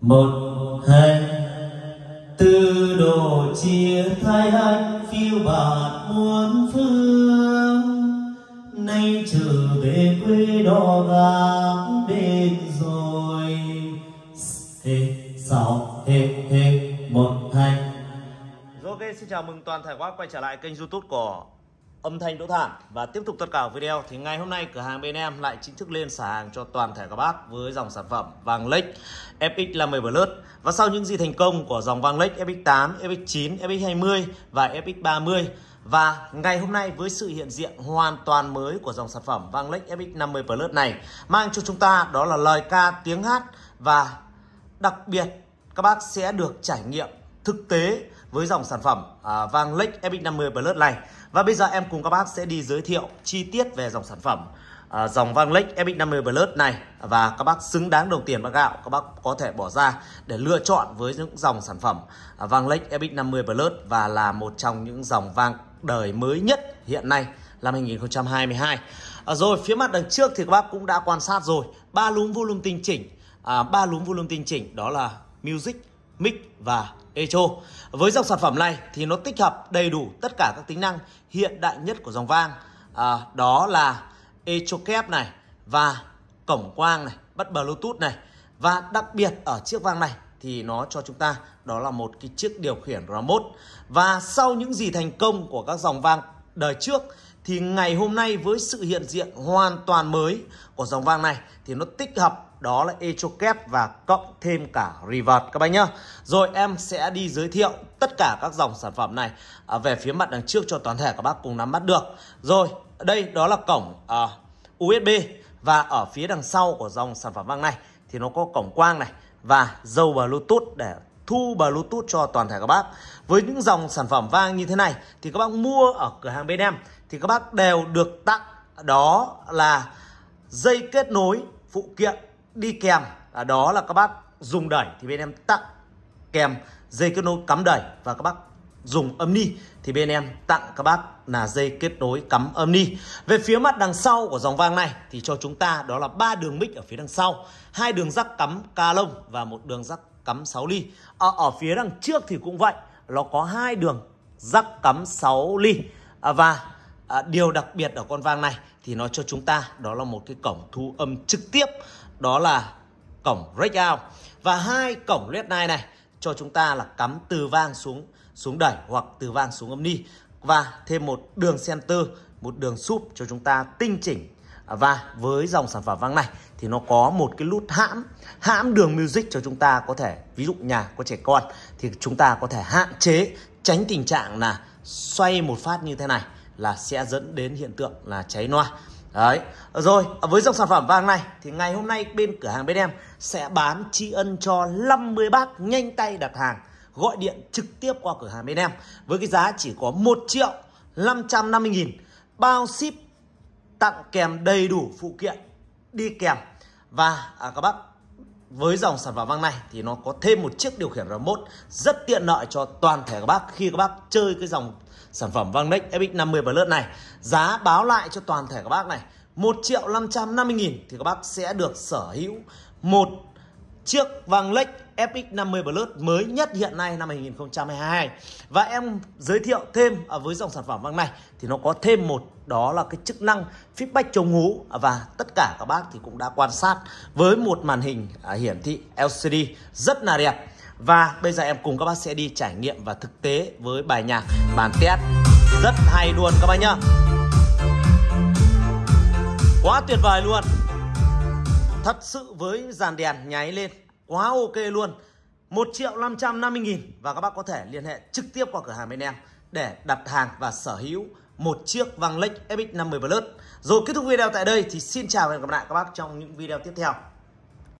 một hai từ đồ chia thay anh phiêu bạt muôn phương nay trở về quê đò gác bên rồi hê sáu hê hê một hai ok xin chào mừng toàn thể quá quay trở lại kênh youtube của âm thanh đỗ thản và tiếp tục tất cả video thì ngày hôm nay cửa hàng bên em lại chính thức lên xả hàng cho toàn thể các bác với dòng sản phẩm vàng lếch FX 50 Plus và sau những gì thành công của dòng vàng lếch FX8, FX9, FX20 và FX30 và ngày hôm nay với sự hiện diện hoàn toàn mới của dòng sản phẩm vàng lếch FX 50 Plus này mang cho chúng ta đó là lời ca, tiếng hát và đặc biệt các bác sẽ được trải nghiệm thực tế với dòng sản phẩm à, vàng Lex FX50 Plus này. Và bây giờ em cùng các bác sẽ đi giới thiệu chi tiết về dòng sản phẩm à, dòng vang lex FX50 Plus này và các bác xứng đáng đồng tiền bác gạo các bác có thể bỏ ra để lựa chọn với những dòng sản phẩm à, vang lệch FX50 Plus và là một trong những dòng vang đời mới nhất hiện nay năm 2022 à, rồi phía mặt đằng trước thì các bác cũng đã quan sát rồi ba lúm volume tinh chỉnh à, ba lúm volume tinh chỉnh đó là music mic và echo. Với dòng sản phẩm này thì nó tích hợp đầy đủ tất cả các tính năng hiện đại nhất của dòng vang. À, đó là echo kép này và cổng quang này, bắt bluetooth này và đặc biệt ở chiếc vang này thì nó cho chúng ta đó là một cái chiếc điều khiển remote. Và sau những gì thành công của các dòng vang đời trước thì ngày hôm nay với sự hiện diện hoàn toàn mới của dòng vàng này thì nó tích hợp đó là kép và cộng thêm cả Revert các bác nhá. Rồi em sẽ đi giới thiệu tất cả các dòng sản phẩm này à, về phía mặt đằng trước cho toàn thể các bác cùng nắm bắt được. Rồi, đây đó là cổng à, USB và ở phía đằng sau của dòng sản phẩm vàng này thì nó có cổng quang này và dâu Bluetooth để thu Bluetooth cho toàn thể các bác. Với những dòng sản phẩm vang như thế này thì các bác mua ở cửa hàng bên em thì các bác đều được tặng đó là dây kết nối phụ kiện đi kèm. À, đó là các bác dùng đẩy thì bên em tặng kèm dây kết nối cắm đẩy và các bác dùng âm ni thì bên em tặng các bác là dây kết nối cắm âm ni. Về phía mặt đằng sau của dòng vang này thì cho chúng ta đó là ba đường mic ở phía đằng sau, hai đường rắc cắm ca lông và một đường rắc cắm 6 ly à, ở phía đằng trước thì cũng vậy nó có hai đường rắc cắm 6 ly à, và à, điều đặc biệt ở con vang này thì nó cho chúng ta đó là một cái cổng thu âm trực tiếp đó là cổng breakout và hai cổng led này này cho chúng ta là cắm từ vang xuống xuống đẩy hoặc từ vang xuống âm ni và thêm một đường center một đường súp cho chúng ta tinh chỉnh và với dòng sản phẩm vang này thì nó có một cái nút hãm hãm đường music cho chúng ta có thể ví dụ nhà có trẻ con thì chúng ta có thể hạn chế tránh tình trạng là xoay một phát như thế này là sẽ dẫn đến hiện tượng là cháy loa đấy rồi với dòng sản phẩm vang này thì ngày hôm nay bên cửa hàng bên em sẽ bán tri ân cho 50 bác nhanh tay đặt hàng gọi điện trực tiếp qua cửa hàng bên em với cái giá chỉ có 1 triệu 550 nghìn bao ship tặng kèm đầy đủ phụ kiện đi kèm và à, các bác với dòng sản phẩm vang này thì nó có thêm một chiếc điều khiển remote rất tiện lợi cho toàn thể các bác khi các bác chơi cái dòng sản phẩm vang Nex FX50 lớn này. Giá báo lại cho toàn thể các bác này 1 triệu 550 nghìn thì các bác sẽ được sở hữu một chiếc vang Lex FX50 Plus mới nhất hiện nay năm 2022 và em giới thiệu thêm à, với dòng sản phẩm vang này thì nó có thêm một đó là cái chức năng feedback chống hú và tất cả các bác thì cũng đã quan sát với một màn hình à, hiển thị LCD rất là đẹp và bây giờ em cùng các bác sẽ đi trải nghiệm và thực tế với bài nhạc bản test rất hay luôn các bác nhá quá tuyệt vời luôn thật sự với dàn đèn nháy lên quá ok luôn 1 triệu 550 nghìn và các bác có thể liên hệ trực tiếp qua cửa hàng bên em để đặt hàng và sở hữu một chiếc vàng lệch FX50 Plus. Rồi kết thúc video tại đây thì xin chào và hẹn gặp lại các bác trong những video tiếp theo.